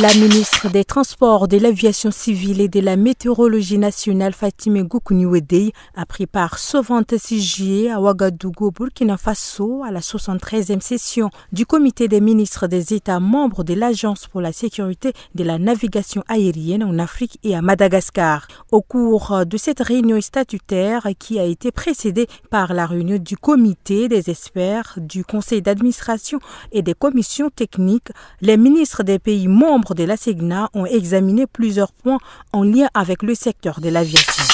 La ministre des Transports, de l'Aviation civile et de la Météorologie nationale, Fatime Goukouniouedei, a pris part ce 26 juillet à Ouagadougou, Burkina Faso, à la 73e session du comité des ministres des États membres de l'Agence pour la sécurité de la navigation aérienne en Afrique et à Madagascar. Au cours de cette réunion statutaire qui a été précédée par la réunion du comité des experts, du conseil d'administration et des commissions techniques, les ministres des pays membres de la SEGNA ont examiné plusieurs points en lien avec le secteur de l'aviation.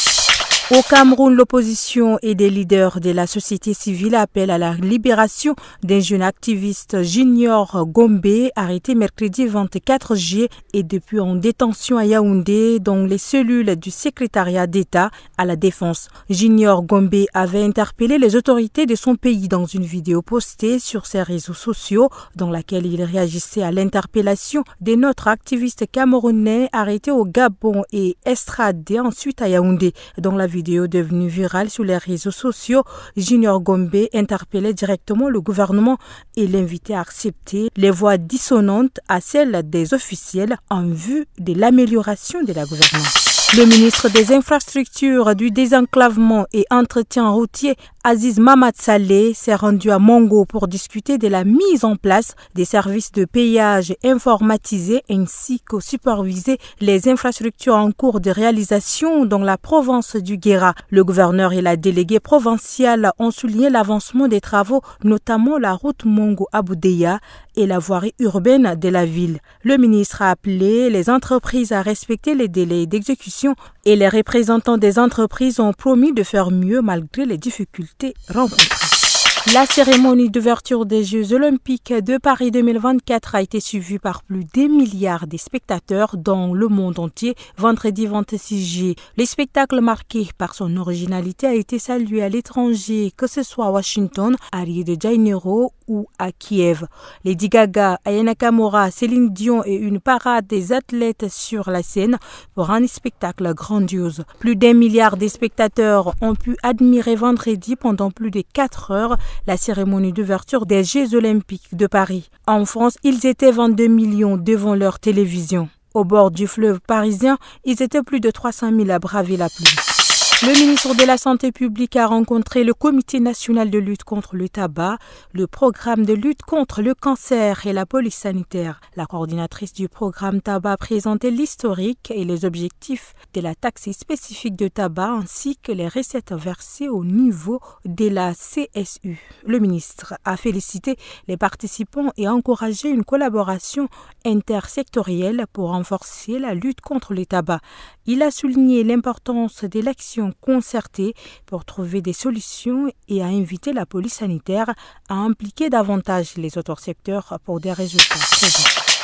Au Cameroun, l'opposition et des leaders de la société civile appellent à la libération d'un jeune activiste Junior Gombe, arrêté mercredi 24 juillet et depuis en détention à Yaoundé dans les cellules du secrétariat d'État à la Défense. Junior Gombe avait interpellé les autorités de son pays dans une vidéo postée sur ses réseaux sociaux dans laquelle il réagissait à l'interpellation des autre activiste camerounais arrêté au Gabon et estradé ensuite à Yaoundé dans la ville vidéo devenue virale sur les réseaux sociaux, Junior Gombe interpellait directement le gouvernement et l'invitait à accepter les voix dissonantes à celles des officiels en vue de l'amélioration de la gouvernance. Le ministre des Infrastructures, du Désenclavement et Entretien routier, Aziz Mamad Saleh, s'est rendu à Mongo pour discuter de la mise en place des services de payage informatisés ainsi que superviser les infrastructures en cours de réalisation dans la province du Guéra. Le gouverneur et la déléguée provinciale ont souligné l'avancement des travaux, notamment la route Mongo-Aboudeya et la voirie urbaine de la ville. Le ministre a appelé les entreprises à respecter les délais d'exécution et les représentants des entreprises ont promis de faire mieux malgré les difficultés rencontrées. La cérémonie d'ouverture des Jeux olympiques de Paris 2024 a été suivie par plus d'un milliard de spectateurs dans le monde entier vendredi 26 juillet. Le spectacle marqué par son originalité a été salué à l'étranger, que ce soit à Washington, à Rio de Janeiro ou à Kiev. Lady Gaga, Ayana Kamora, Céline Dion et une parade des athlètes sur la scène pour un spectacle grandiose. Plus d'un milliard de spectateurs ont pu admirer vendredi pendant plus de 4 heures la cérémonie d'ouverture des Jeux olympiques de Paris. En France, ils étaient 22 millions devant leur télévision. Au bord du fleuve parisien, ils étaient plus de 300 000 à braver la pluie. Le ministre de la Santé publique a rencontré le Comité national de lutte contre le tabac, le programme de lutte contre le cancer et la police sanitaire. La coordinatrice du programme tabac a présenté l'historique et les objectifs de la taxe spécifique de tabac ainsi que les recettes versées au niveau de la CSU. Le ministre a félicité les participants et a encouragé une collaboration intersectorielle pour renforcer la lutte contre le tabac. Il a souligné l'importance de l'action concertés pour trouver des solutions et à inviter la police sanitaire à impliquer davantage les autres secteurs pour des résultats